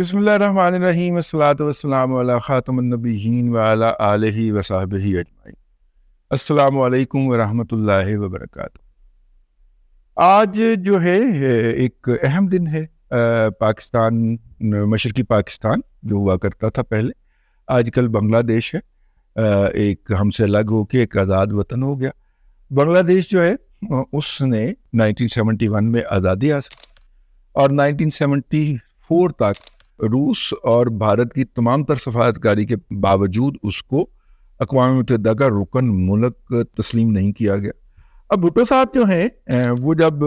बसमीम सलातम ख़ातमनबीन वाला आल वसाब अजमाई वरहमल वबरक आज जो है एक अहम दिन है पाकिस्तान मशरक़ी पाकिस्तान जो हुआ करता था पहले आजकल बांग्लादेश है एक हमसे अलग होके एक आज़ाद वतन हो गया बांग्लादेश जो है उसने 1971 में आज़ादी हासिल और 1974 तक रूस और भारत की तमाम तर सफारतकारी के बावजूद उसको अकवा मतदा का रुकन मुलक तस्लीम नहीं किया गया अब भुट्टो साहब जो हैं वो जब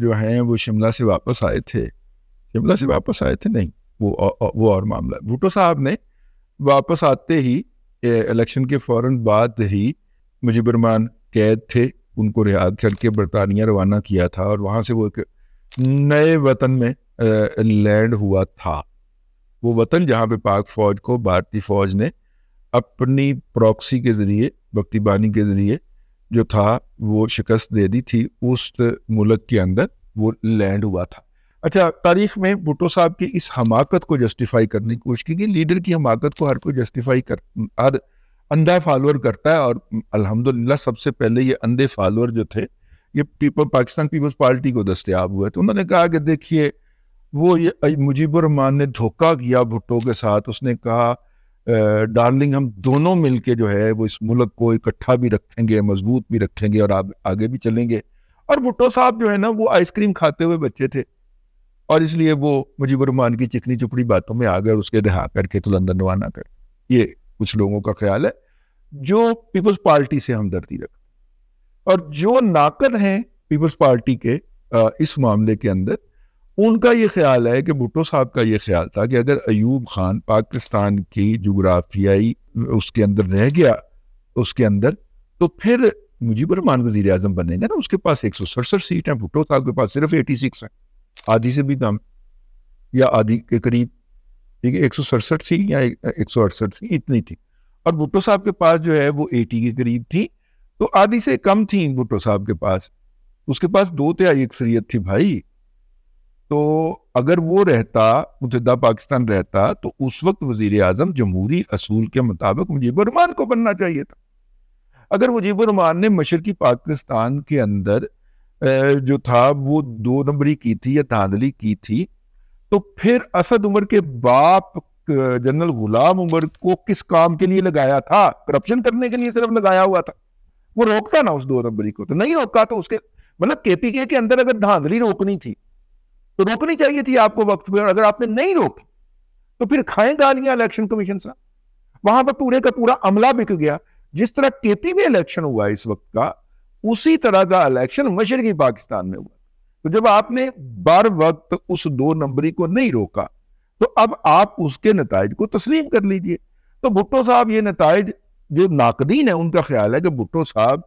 जो हैं वो शिमला से वापस आए थे शिमला से वापस आए थे नहीं वो वो और मामला भुट्टो साहब ने वापस आते ही इलेक्शन के फ़ौर बाद ही मुजिबरमान कैद थे उनको रिहा करके बरतानिया रवाना किया था और वहाँ से वो एक नए वतन में लैंड हुआ था वो वतन जहाँ पे पाक फौज को भारतीय फौज ने अपनी प्रॉक्सी के ज़रिए बख्तीबानी के ज़रिए जो था वो शिकस्त दे दी थी उस मुल्क के अंदर वो लैंड हुआ था अच्छा तारीख में भुटो साहब की इस हमाकत को जस्टिफाई करने की कोशिश की कि लीडर की हमाकत को हर कोई जस्टिफाई कर हर अंधा फॉलोअर करता है और अल्हम्दुलिल्लाह सबसे पहले ये अंधे फॉलोअर जो थे ये पीपल पाकिस्तान पीपल्स पार्टी को दस्तियाब हुए थे उन्होंने कहा कि देखिए वो ये मुजीबरहमान ने धोखा किया भुट्टो के साथ उसने कहा डार्लिंग हम दोनों मिलके जो है वो इस मुल्क को इकट्ठा भी रखेंगे मजबूत भी रखेंगे और आप आगे भी चलेंगे और भुट्टो साहब जो है ना वो आइसक्रीम खाते हुए बच्चे थे और इसलिए वो मुजीबरहमान की चिकनी चुपड़ी बातों में आ गए और उसके रिहा करके तो लंदन रवाना कर ये कुछ लोगों का ख्याल है जो पीपल्स पार्टी से हमदर्दी रख और जो नाकद हैं पीपल्स पार्टी के इस मामले के अंदर उनका ये ख्याल है कि भुट्टो साहब का ये ख्याल था कि अगर अयूब खान पाकिस्तान की जोग्राफियाई उसके अंदर रह गया उसके अंदर तो फिर मुजीब रहमान वजीर अजम बनेंगे ना उसके पास एक सौ सड़सठ सीट है भुट्टो साहब के पास सिर्फ एटी सिक्स है आधी से भी कम या आधी के करीब ठीक है एक सौ सड़सठ थी या एक सौ अड़सठ थी इतनी थी और भुट्टो साहब के पास जो है वो एटी के करीब थी तो आधी से कम थी भुट्टो साहब के पास उसके पास दो तिहाई तो अक्सरियत थी भाई तो अगर वो रहता मुतदा पाकिस्तान रहता तो उस वक्त वजीर अजम जमहूरी असूल के मुताबिक मुजीबरमान को बनना चाहिए था अगर मुजीबरमान ने मशरकी पाकिस्तान के अंदर जो था वो दो नंबरी की थी या धांधली की थी तो फिर असद उमर के बाप जनरल गुलाम उमर को किस काम के लिए लगाया था करप्शन करने के लिए सिर्फ लगाया हुआ था वो रोकता ना उस दो नंबरी को तो नहीं रोका तो उसके मतलब केपीके के अंदर अगर धांधली रोकनी थी तो रोकनी चाहिए थी आपको वक्त में और अगर आपने नहीं रोकी तो फिर खाएं गालियां इलेक्शन कमीशन से वहां पर पूरे का पूरा अमला बिक गया जिस तरह केपी में इलेक्शन हुआ इस वक्त का उसी तरह का इलेक्शन मशरकी पाकिस्तान में हुआ तो जब आपने बार वक्त उस दो नंबरी को नहीं रोका तो अब आप उसके नतज को तस्लीम कर लीजिए तो भुट्टो साहब ये नतज जो नाकदीन है उनका ख्याल है कि भुट्टो साहब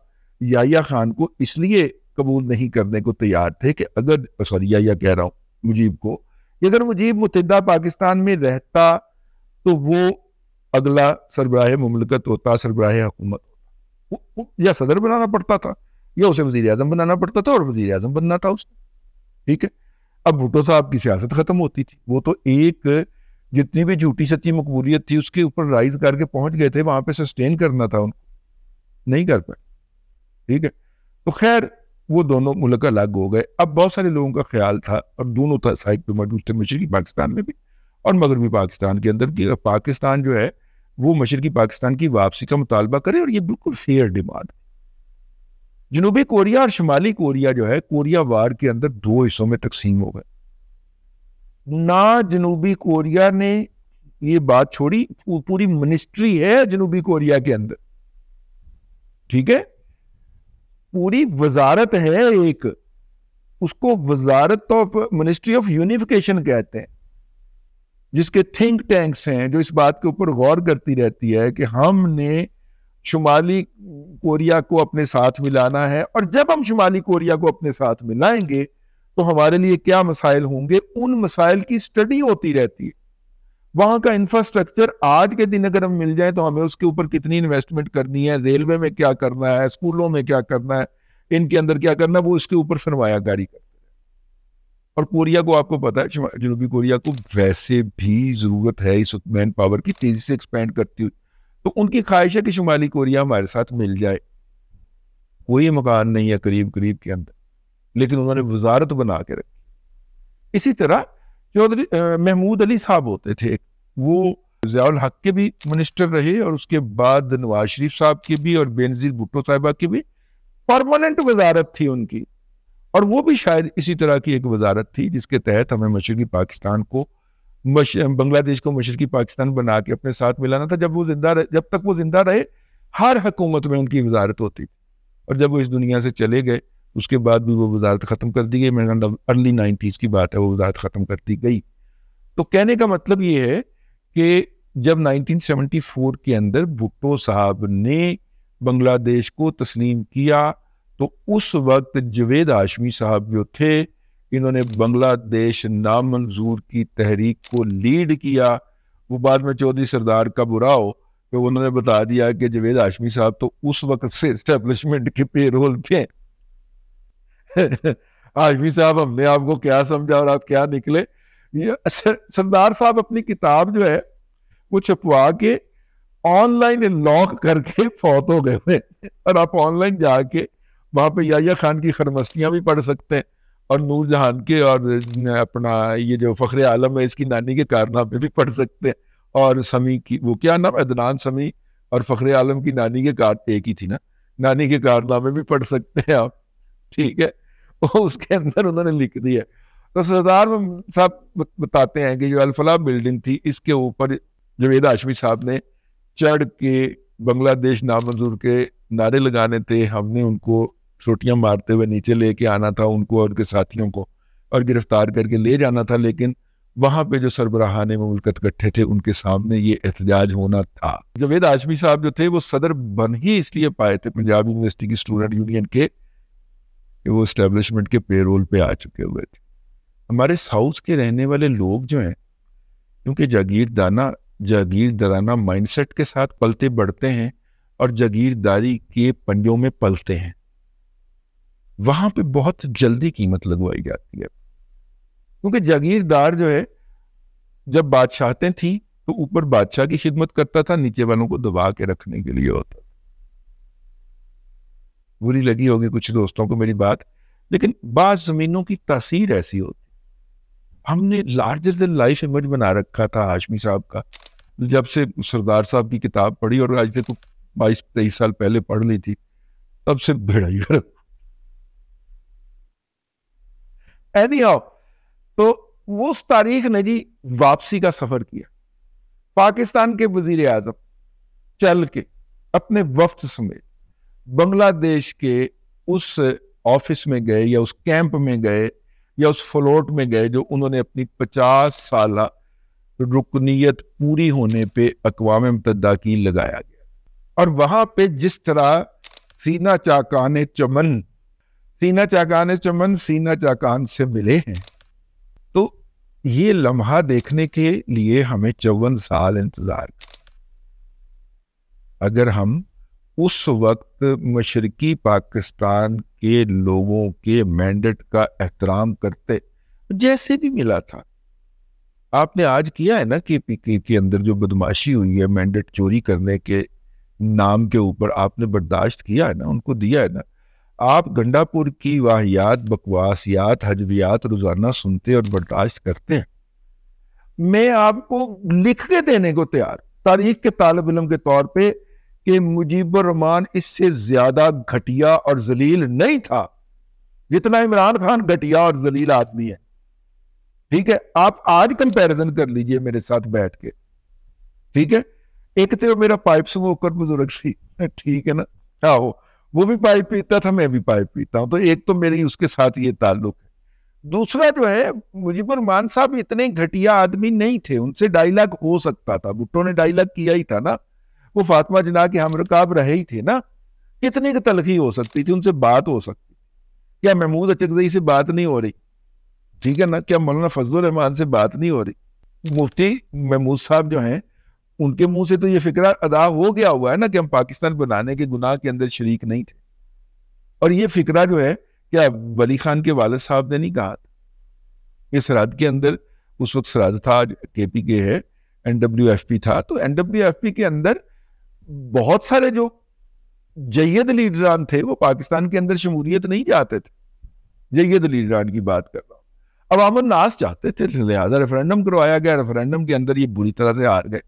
याया खान को इसलिए कबूल नहीं करने को तैयार थे कि अगर सॉरी या, या कह रहा हूँ मुजीब को कि अगर मुजीब मुतदा पाकिस्तान में रहता तो वो अगला सरबराह ममलकत होता सरबराह हुकूमत होता या सदर बनाना पड़ता था या उसे वजीर अजम बनाना पड़ता था और वजीर अजम बनना था उसे ठीक है अब भुटो साहब की सियासत ख़त्म होती थी वो तो एक जितनी भी झूठी सच्ची मकबूलियत थी उसके ऊपर राइज करके पहुंच गए थे वहां पे सस्टेन करना था उनको नहीं कर पाए ठीक है तो खैर वो दोनों मुल्क अलग हो गए अब बहुत सारे लोगों का ख्याल था और दोनों साइड पे मौजूद थे मशरकी पाकिस्तान में भी और मगरबी पाकिस्तान के अंदर कि पाकिस्तान जो है वो मशरकी पाकिस्तान की वापसी का मुतालबा करे और ये बिल्कुल फेयर डिमांड जनूबी कोरिया और शुमाली कोरिया जो है कोरिया वार के अंदर दो हिस्सों में तकसीम हो गए ना जनूबी कोरिया ने ये बात छोड़ी पूरी मिनिस्ट्री है जनूबी कोरिया के अंदर ठीक है पूरी वजारत है एक उसको वजारत ऑफ मिनिस्ट्री ऑफ यूनिफिकेशन कहते हैं जिसके थिंक टैंक्स हैं जो इस बात के ऊपर गौर करती रहती है कि हमने शुमाली कोरिया को अपने साथ मिलाना है और जब हम शुमाली कोरिया को अपने साथ मिलाएंगे तो हमारे लिए क्या मसाइल होंगे उन मसाइल की स्टडी होती रहती है वहां का इंफ्रास्ट्रक्चर आज के दिन अगर हम मिल जाए तो हमें उसके ऊपर कितनी इन्वेस्टमेंट करनी है रेलवे में क्या करना है स्कूलों में क्या करना है इनके अंदर क्या करना है वो इसके ऊपर सरमायाकारी करते हैं और कोरिया को आपको पता है जनूबी कोरिया को वैसे भी जरूरत है इस मैन पावर की तेजी से एक्सपेंड करती हुई तो उनकी ख्वाहिश है कि शुमाली कोरिया हमारे साथ मिल जाए कोई मकान नहीं है करीब करीब के अंदर लेकिन उन्होंने वजारत बना के रखी इसी तरह चौधरी महमूद अली साहब होते थे वो जयाल हक के भी मिनिस्टर रहे और उसके बाद नवाज शरीफ साहब के भी और बेनजीर भुट्टो साहिबा की भी परमानेंट वजारत थी उनकी और वो भी शायद इसी तरह की एक वजारत थी जिसके तहत हमें मशरकी पाकिस्तान को बांग्लादेश को मशरकी पाकिस्तान बना के अपने साथ मिलाना था जब वो जिंदा रहे जब तक वो जिंदा रहे हर हकूमत में उनकी वजारत होती और जब वो इस दुनिया से चले गए उसके बाद भी वो वजारत ख़त्म कर दी गई मेरे ख्याल अर्ली नाइन्टीज़ की बात है वो वजारत ख़त्म कर दी गई तो कहने का मतलब ये है कि जब 1974 के अंदर भुट्टो साहब ने बांग्लादेश को तस्लीम किया तो उस वक्त जवेद आशमी साहब जो थे इन्होंने बांग्लादेश नामंजूर की तहरीक को लीड किया वो बाद में चौधरी सरदार का बुरा हो तो उन्होंने बता दिया कि जवेद आशमी साहब तो उस वक्त से इस्टेब्लिशमेंट के पेरोल थे आजमी साहब हमने आपको क्या समझा और आप क्या निकले सरदार साहब अपनी किताब जो है वो छपवा के ऑनलाइन लॉक करके फौत हो गए हुए और आप ऑनलाइन जाके वहां पे याया खान की खरमस्तियां भी पढ़ सकते हैं और नूर जहान के और अपना ये जो फखरे आलम है इसकी नानी के कारनामे भी पढ़ सकते हैं और समी की वो क्या नाम अदनान समी और फखरे आलम की नानी के कार एक ही थी ना नानी के कारनामे भी पढ़ सकते हैं आप ठीक है उसके अंदर उन्होंने लिख दिया तो सरदार साहब बताते हैं कि जो अलफला बिल्डिंग थी इसके ऊपर जवेद हाशमी साहब ने चढ़ के बांग्लादेश नामंजूर के नारे लगाने थे हमने उनको छोटियाँ मारते हुए नीचे लेके आना था उनको और उनके साथियों को और गिरफ्तार करके ले जाना था लेकिन वहाँ पे जो सरबराहान मुल्कत इकट्ठे थे उनके सामने ये एहतजाज होना था जवेद आशमी साहब जो थे वो सदर बन ही इसलिए पाए थे पंजाब यूनिवर्सिटी की स्टूडेंट यूनियन के कि वो इस्टेब्लिशमेंट के पेरोल पे आ चुके हुए थे हमारे साउथ के रहने वाले लोग जो हैं क्योंकि जागीरदाना जागीरदाराना माइंडसेट के साथ पलते बढ़ते हैं और जागीरदारी के पंजों में पलते हैं वहां पे बहुत जल्दी कीमत लगवाई जाती है क्योंकि जागीरदार जो है जब बादशाहतें थी तो ऊपर बादशाह की खिदमत करता था नीचे वालों को दबा के रखने के लिए होता बुरी लगी होगी कुछ दोस्तों को मेरी बात लेकिन बाज जमीनों की तासीर ऐसी होती हमने लार्जर देन लाइफ इमेज बना रखा था हाशमी साहब का जब से सरदार साहब की किताब पढ़ी और आज से तो बाईस तेईस साल पहले पढ़ ली थी तब से भेड़ा ही गलत एनी हाउ तो उस तारीख ने जी वापसी का सफर किया पाकिस्तान के वजीर आजम चल के अपने वफ्त समेत बांग्लादेश के उस ऑफिस में गए या उस कैंप में गए या उस फ्लोट में गए जो उन्होंने अपनी पचास साल रुकनीत पूरी होने पे अकवा मुतदा की लगाया गया और वहाँ पे जिस तरह सीना चाकान चमन सीना चाकान चमन सीना चाकान से मिले हैं तो ये लम्हा देखने के लिए हमें चौवन साल इंतजार अगर हम उस वक्त मशरकी पाकिस्तान के लोगों के मैंडेट का एहतराम करते जैसे भी मिला था आपने आज किया है ना के पी के के अंदर जो बदमाशी हुई है मैंडेट चोरी करने के नाम के ऊपर आपने बर्दाश्त किया है ना उनको दिया है ना आप गंडापुर की वाहियात बकवासियात हजवियात रोजाना सुनते और बर्दाश्त करते हैं मैं आपको लिख के देने को तैयार तारीख के तालब इलम के तौर पर कि मुजीबरहमान इससे ज्यादा घटिया और जलील नहीं था जितना इमरान खान घटिया और जलील आदमी है ठीक है आप आज कंपैरिजन कर लीजिए मेरे साथ बैठ के ठीक है एक तो मेरा पाइप स्मोकर बुजुर्ग सी ठीक है ना हो वो भी पाइप पीता था मैं भी पाइप पीता हूं तो एक तो मेरी उसके साथ ये ताल्लुक है दूसरा जो है मुजीबर मान साहब इतने घटिया आदमी नहीं थे उनसे डायलॉग हो सकता था भुट्टो ने डायलॉग किया ही था ना वो फातिमा जना के हम रकाब रहे ही थे ना कितनी की तलखी हो सकती थी उनसे बात हो सकती क्या महमूद अचकजई से बात नहीं हो रही ठीक है ना क्या मौलाना फजल रहमान से बात नहीं हो रही मुफ्ती महमूद साहब जो हैं उनके मुंह से तो ये फिक्र अदा हो गया हुआ है ना कि हम पाकिस्तान बनाने के गुनाह के अंदर शरीक नहीं थे और ये फिक्रा जो है क्या वली खान के वालद साहब ने नहीं कहा था ये सरहद के अंदर उस वक्त सराद था आज के पी के है एन डब्ल्यू एफ पी था तो एन डब्ल्यू एफ पी के अंदर बहुत सारे जो जैद लीडरान थे वो पाकिस्तान के अंदर शमूलियत नहीं चाहते थे जैद लीडरान की बात कर रहा हूँ अब अमर नास चाहते थे लिहाजा रेफरेंडम करवाया गया रेफरेंडम के अंदर ये बुरी तरह से हार गए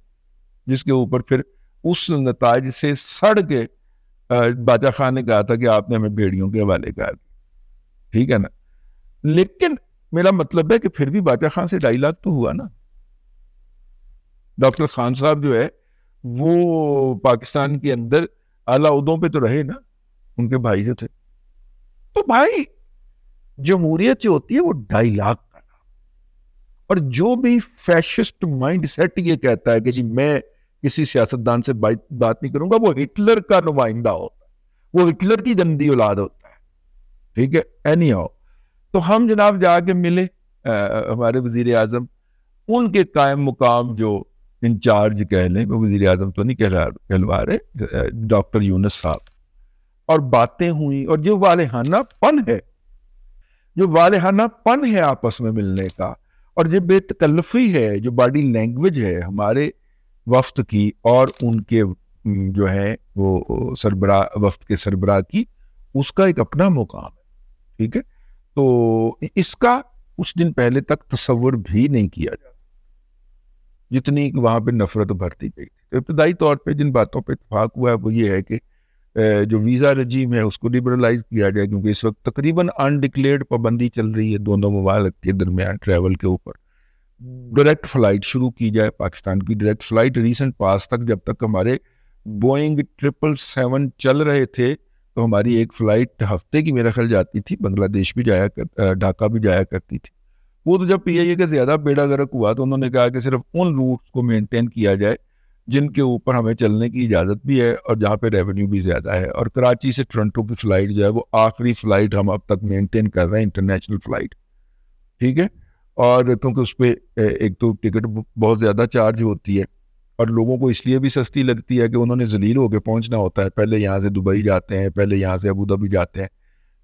जिसके ऊपर फिर उस नतज से सड़ के बाजा खान ने कहा था कि आपने हमें भेड़ियों के हवाले कर दिया ठीक है ना लेकिन मेरा मतलब है कि फिर भी बाजा खान से डायलॉग तो हुआ ना डॉक्टर खान साहब जो है वो पाकिस्तान के अंदर आला उदों पे तो रहे ना उनके भाई जो थे तो भाई जमहूरियत जो होती है वो डायलॉग का और जो भी फैशिस्ट माइंड सेट ये कहता है कि जी मैं किसी सियासतदान से बात नहीं करूंगा वो हिटलर का नुमाइंदा होता है वो हिटलर की गंदी औलाद होता है ठीक है एनी हाउ तो हम जनाब जाके मिले आ, हमारे वजीर आजम उनके कायम मुकाम जो इंचार्ज कह लें मैं वजी अजम तो नहीं कहला कहलवा रहे डॉक्टर यूनस साहब और बातें हुई और जो पन है जो पन है आपस में मिलने का और जो बेतकल्फी है जो बॉडी लैंग्वेज है हमारे वफ्त की और उनके जो है वो सरबरा वफ्त के सरबरा की उसका एक अपना मुकाम है ठीक है तो इसका कुछ दिन पहले तक तस्वर भी नहीं किया जा जितनी वहाँ पर नफरत भरती गई थी तो इब्तदाई तौर पर जिन बातों पर इतफाक़ हुआ है वो ये है कि जो वीज़ा रजीम है उसको लिबरलाइज किया जाए क्योंकि इस वक्त तकरीबन अनडिक्लेयर्ड पाबंदी चल रही है दोनों ममालक के दरमियान ट्रैवल के ऊपर डायरेक्ट हम्म। फ़्लाइट शुरू की जाए पाकिस्तान की डायरेक्ट फ़्लाइट रिसेंट पास तक जब तक हमारे बोइंग ट्रिपल सेवन चल रहे थे तो हमारी एक फ़्लाइट हफ्ते की मेरा ख्याल जाती थी बांग्लादेश भी जाया कर ढाका भी जाया करती थी वो तो जब ए का ज्यादा बेड़ा गर्क हुआ तो उन्होंने कहा कि सिर्फ उन रूट को मेनटेन किया जाए जिनके ऊपर हमें चलने की इजाज़त भी है और जहाँ पे रेवेन्यू भी ज़्यादा है और कराची से टोरंटो की फ़्लाइट जो है वो आखिरी फ़्लाइट हम अब तक मेंटेन कर रहे हैं इंटरनेशनल फ़्लाइट ठीक है और क्योंकि उस पर एक तो टिकट बहुत ज़्यादा चार्ज होती है और लोगों को इसलिए भी सस्ती लगती है कि उन्होंने जलील होकर पहुँचना होता है पहले यहाँ से दुबई जाते हैं पहले यहाँ से अबू धाबी जाते हैं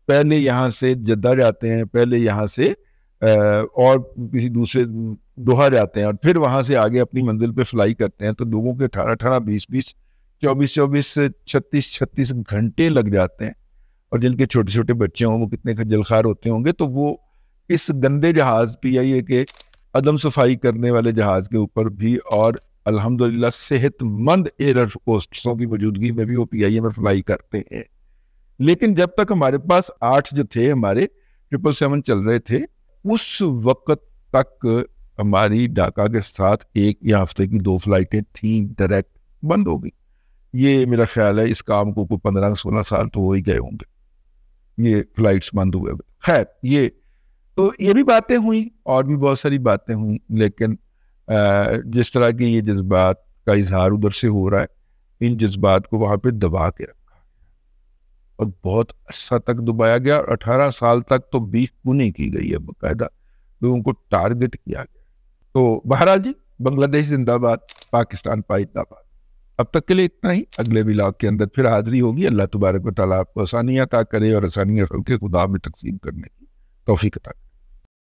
पहले यहाँ से जद्दा जाते हैं पहले यहाँ से और किसी दूसरे दोहा जाते हैं और फिर वहां से आगे अपनी मंजिल पे फ्लाई करते हैं तो लोगों के अठारह अठारह बीस बीस चौबीस चौबीस छत्तीस छत्तीस घंटे लग जाते हैं और जिनके छोटे छोटे बच्चे हों वो कितने जलखार होते होंगे तो वो इस गंदे जहाज़ पी आई ए के अदम सफाई करने वाले जहाज़ के ऊपर भी और अल्हम्दुलिल्लाह सेहतमंद एयर पोस्टों की मौजूदगी में भी वो पी आई ए में फ्लाई करते हैं लेकिन जब तक हमारे पास आठ जो थे हमारे ट्रिपल सेवन चल रहे थे उस वक्त तक हमारी ढाका के साथ एक या हफ्ते की दो फ्लाइटें थी डायरेक्ट बंद हो गई ये मेरा ख्याल है इस काम को कोई पंद्रह सोलह साल तो हो ही गए होंगे ये फ्लाइट्स बंद हुए खैर ये तो ये भी बातें हुई और भी बहुत सारी बातें हुई लेकिन जिस तरह के ये जज्बात का इजहार उधर से हो रहा है इन जज्बात को वहाँ पे दबा के रखा और बहुत अच्छा तक दबाया गया और अठारह साल तक तो बीफ पुनी की गई है बाकायदा लोगों को टारगेट किया गया तो बहरहाल जी बांग्लादेश जिंदाबाद पाकिस्तान पाइदाबाद अब तक के लिए इतना ही अगले ब्लॉग के अंदर फिर हाजिरी होगी अल्लाह तबारक वाली आपको आसानियाँ अता करे और आसानियाँ सबके खुदा में तकसीम करने की तोफ़ी अता